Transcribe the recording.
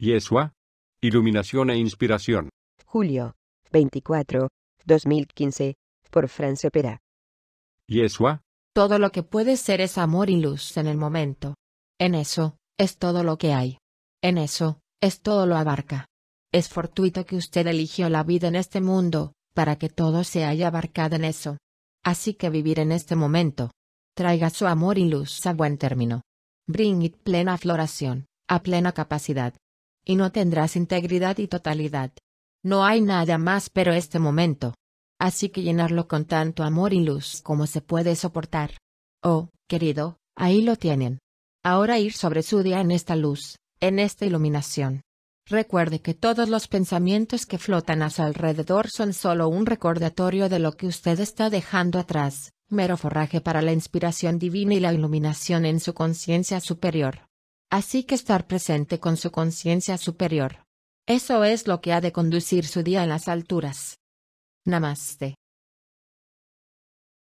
Yeshua. Iluminación e inspiración. Julio 24, 2015, por France Pera. Yeshua. Todo lo que puede ser es amor y luz en el momento. En eso, es todo lo que hay. En eso, es todo lo abarca. Es fortuito que usted eligió la vida en este mundo, para que todo se haya abarcado en eso. Así que vivir en este momento. Traiga su amor y luz a buen término. Bring it plena floración, a plena capacidad y no tendrás integridad y totalidad. No hay nada más pero este momento. Así que llenarlo con tanto amor y luz como se puede soportar. Oh, querido, ahí lo tienen. Ahora ir sobre su día en esta luz, en esta iluminación. Recuerde que todos los pensamientos que flotan a su alrededor son solo un recordatorio de lo que usted está dejando atrás, mero forraje para la inspiración divina y la iluminación en su conciencia superior así que estar presente con su conciencia superior. Eso es lo que ha de conducir su día en las alturas. Namaste.